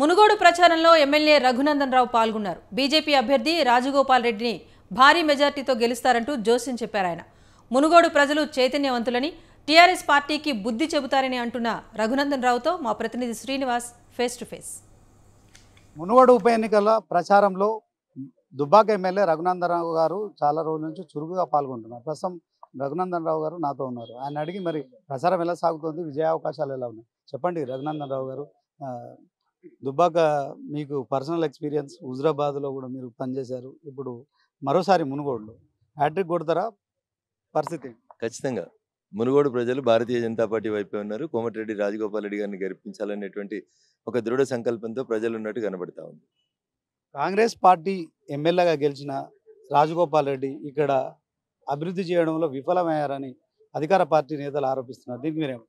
మునుగోడు ప్రచారంలో ఎమ్మెల్యే రఘునందన్ రావు పాల్గొన్నారు బీజేపీ అభ్యర్థి రాజగోపాల్ రెడ్డిని భారీ మెజార్టీతో గెలుస్తారంటూ జోస్యం చెప్పారు ఆయన మునుగోడు ప్రజలు చైతన్యవంతులని టీఆర్ఎస్ పార్టీకి బుద్ధి చెబుతారని అంటున్న రఘునందన్ రావుతో మా ప్రతినిధి Srinivas face to face Munugode ఉప ఎన్నికల ప్రచారంలో దుబ్బాక ఎమ్మెల్యే రఘునందన్ రావు గారు చాలా రోజుల నుంచి చురుకుగా పాల్గొంటున్నారు ప్రస్తుతం రఘునందన్ రావు గారు నాతో ఉన్నారు ఆయన అడిగి మరి ప్రచారం ఎలా సాగుతుంది విజయ అవకాశాలు ఎలా ఉన్నాయి చెప్పండి రఘునందన్ రావు గారు దుబ్బాక మీకు పర్సనల్ ఎక్స్పీరియన్స్ హుజరాబాద్లో కూడా మీరు పనిచేశారు ఇప్పుడు మరోసారి మునుగోడులో హ్యాట్రిక్ కొడతారా పరిస్థితి ఖచ్చితంగా మునుగోడు ప్రజలు భారతీయ జనతా పార్టీ వైపే ఉన్నారు కోమటిరెడ్డి రాజగోపాల్ రెడ్డి గారిని గెలిపించాలనేటువంటి ఒక దృఢ సంకల్పంతో ప్రజలు ఉన్నట్టు కనబడతా ఉంది కాంగ్రెస్ పార్టీ ఎమ్మెల్యేగా గెలిచిన రాజగోపాల్ రెడ్డి ఇక్కడ అభివృద్ధి చేయడంలో విఫలమయ్యారని అధికార పార్టీ నేతలు ఆరోపిస్తున్నారు దీనికి మీరేమో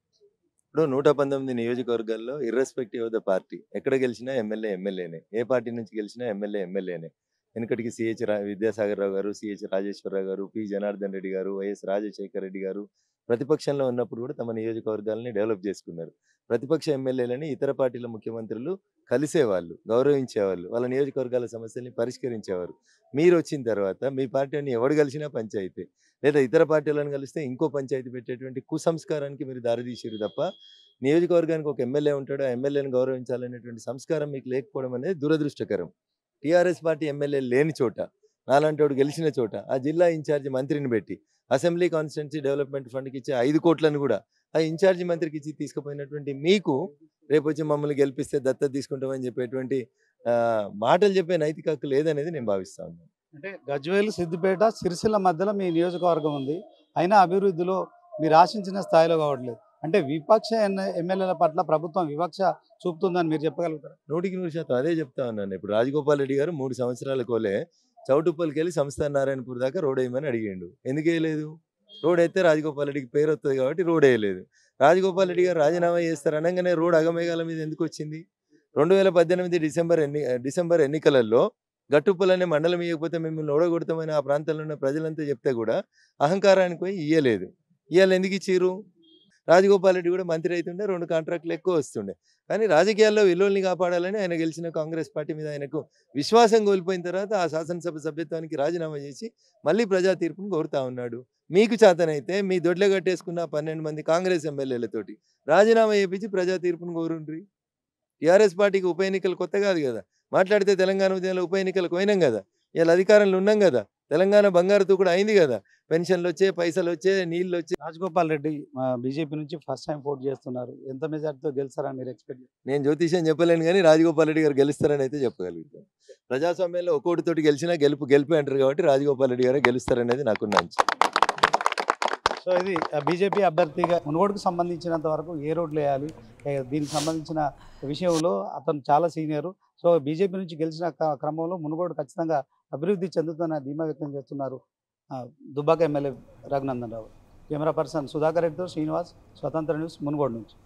ఇప్పుడు నూట పంతొమ్మిది నియోజకవర్గాల్లో ఇర్రెస్పెక్టివ్ ఆఫ్ ద పార్టీ ఎక్కడ గెలిచినా ఎమ్మెల్యే ఎమ్మెల్యేనే ఏ పార్టీ నుంచి గెలిచినా ఎమ్మెల్యే ఎమ్మెల్యేనే వెనుకటికి సిహెచ్ విద్యాసాగర్ రావు గారు సిహెచ్ రాజేశ్వరరావు గారు పి జనార్దన్ రెడ్డి గారు వైఎస్ రాజశేఖర రెడ్డి గారు ప్రతిపక్షంలో ఉన్నప్పుడు కూడా తమ నియోజకవర్గాలని డెవలప్ చేసుకున్నారు ప్రతిపక్ష ఎమ్మెల్యేలని ఇతర పార్టీల ముఖ్యమంత్రులు కలిసేవాళ్ళు గౌరవించేవాళ్ళు వాళ్ళ నియోజకవర్గాల సమస్యల్ని పరిష్కరించేవారు మీరు వచ్చిన తర్వాత మీ పార్టీని ఎవడు కలిసినా పంచాయతీ లేదా ఇతర పార్టీలను కలిస్తే ఇంకో పంచాయతీ పెట్టేటువంటి కుసంస్కారానికి మీరు దారితీసారు తప్ప నియోజకవర్గానికి ఒక ఎమ్మెల్యే ఉంటాడు ఆ ఎమ్మెల్యేని గౌరవించాలనేటువంటి సంస్కారం మీకు లేకపోవడం అనేది దురదృష్టకరం టీఆర్ఎస్ పార్టీ ఎమ్మెల్యే లేని చోట నాలాంటి వాడు గెలిచిన చోట ఆ జిల్లా ఇన్ఛార్జి మంత్రిని పెట్టి అసెంబ్లీ కాన్స్టిట్యున్సీ డెవలప్మెంట్ ఫండ్కి ఇచ్చే ఐదు కోట్లను కూడా ఆ ఇన్ఛార్జి మంత్రికి ఇచ్చి తీసుకుపోయినటువంటి మీకు రేపు వచ్చి మమ్మల్ని గెలిపిస్తే దత్త తీసుకుంటామని చెప్పేటువంటి మాటలు చెప్పే నైతిక హక్కు లేదనేది నేను భావిస్తా ఉన్నాను అంటే గజ్వేలు సిద్దిపేట సిరిసిల్ల మధ్యలో మీ నియోజకవర్గం ఉంది అయినా అభివృద్ధిలో మీరు ఆశించిన స్థాయిలో కావట్లేదు అంటే విపక్ష ఎమ్మెల్యేల పట్ల ప్రభుత్వం వివక్ష చూపుతుందని మీరు చెప్పగలుగుతారు నూటికి నూరు శాతం అదే చెప్తా ఉన్నాను ఇప్పుడు రాజగోపాల్ రెడ్డి గారు మూడు సంవత్సరాల కోలే చౌటుప్పలకి వెళ్ళి సంస్థాన్ నారాయణపూర్ దాకా రోడ్ వేయమని అడిగిండు ఎందుకు వేయలేదు రోడ్ అయితే రాజగోపాల్ రెడ్డికి పేరు వస్తుంది కాబట్టి రోడ్ వేయలేదు రాజగోపాల్ రెడ్డి గారు రాజీనామా చేస్తారు అనగానే రోడ్ అగమేఘాల మీద ఎందుకు వచ్చింది రెండు వేల పద్దెనిమిది డిసెంబర్ ఎన్ని డిసెంబర్ ఎన్నికలలో గట్టుప్పులు అనే మండలం ఇవ్వకపోతే మిమ్మల్ని ఓడగొడతామని ఆ ప్రాంతంలో ఉన్న ప్రజలంతా చెప్తే కూడా అహంకారానికి పోయి ఇయ్యలేదు ఇవాళ ఎందుకు ఇచ్చారు రాజగోపాల్ రెడ్డి కూడా మంత్రి అవుతుండే రెండు కాంట్రాక్ట్లు ఎక్కువ వస్తుండే కానీ రాజకీయాల్లో విలువల్ని కాపాడాలని ఆయన గెలిచిన కాంగ్రెస్ పార్టీ మీద ఆయనకు విశ్వాసం కోల్పోయిన తర్వాత ఆ శాసనసభ సభ్యత్వానికి రాజీనామా చేసి మళ్ళీ ప్రజా తీర్పును కోరుతా ఉన్నాడు మీకు చేతనైతే మీ దొడ్లే కట్టేసుకున్న పన్నెండు మంది కాంగ్రెస్ ఎమ్మెల్యేలతోటి రాజీనామా చేపించి ప్రజా తీర్పును కోరుండ్రి టీఆర్ఎస్ పార్టీకి ఉప ఎన్నికలు కొత్త కాదు కదా మాట్లాడితే తెలంగాణ ఉద్యమంలో ఉప ఎన్నికలకు పోయినాం కదా ఇలా అధికారంలో ఉన్నాం కదా తెలంగాణ బంగారు కూడా అయింది కదా పెన్షన్లు వచ్చే పైసలు వచ్చే నీళ్ళు వచ్చే రాజగోపాల్ రెడ్డి మా బీజేపీ నుంచి ఫస్ట్ టైం పోటీ చేస్తున్నారు ఎంత మెజార్టీతో గెలుస్తారని మీరు ఎక్స్పెక్ట్ నేను జ్యోతిషం చెప్పలేను కానీ రాజగోపాల్ రెడ్డి గారు గెలుస్తారని అయితే చెప్పగలుగుతాను ప్రజాస్వామ్యంలో తోటి గెలిచినా గెలుపు గెలిపి అంటారు కాబట్టి రాజగోపాల్ రెడ్డి గారు గెలుస్తారనేది నాకు నచ్చి సో ఇది బీజేపీ అభ్యర్థిగా మునుగోడుకు సంబంధించినంత వరకు ఏ రోడ్లు వేయాలి దీనికి సంబంధించిన విషయంలో అతను చాలా సీనియరు సో బీజేపీ నుంచి గెలిచిన క్రమంలో మునుగోడు ఖచ్చితంగా అభివృద్ధి చెందుతున్న ధీమా వ్యక్తం చేస్తున్నారు Dubbaka MLA Raghunandan Rao camera person Sudhakar రెడ్డితో శ్రీనివాస్ స్వతంత్ర న్యూస్ మునుగోడు నుంచి